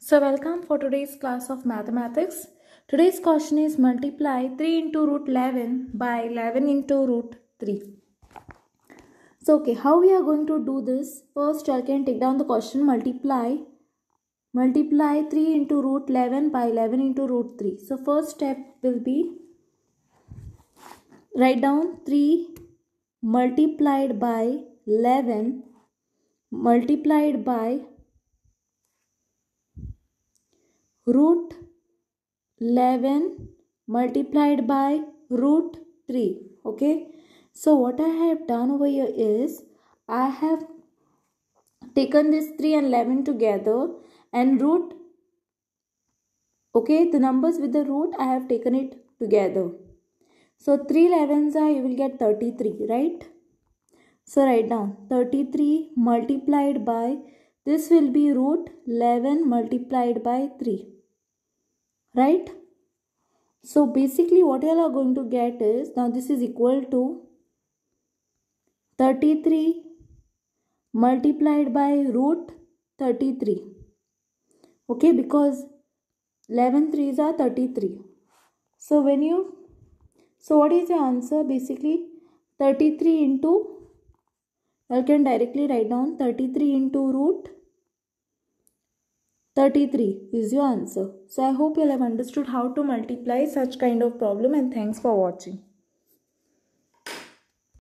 So welcome for today's class of mathematics. Today's question is multiply 3 into root 11 by 11 into root 3. So okay, how we are going to do this? First I can take down the question multiply. Multiply 3 into root 11 by 11 into root 3. So first step will be write down 3 multiplied by 11 multiplied by root 11 multiplied by root 3 okay so what i have done over here is i have taken this 3 and 11 together and root okay the numbers with the root i have taken it together so 3 11s are you will get 33 right so write down 33 multiplied by this will be root 11 multiplied by 3 right so basically what you are going to get is now this is equal to 33 multiplied by root 33 okay because 11 3s are 33 so when you so what is the answer basically 33 into you can directly write down 33 into root 33 is your answer. So I hope you'll have understood how to multiply such kind of problem and thanks for watching.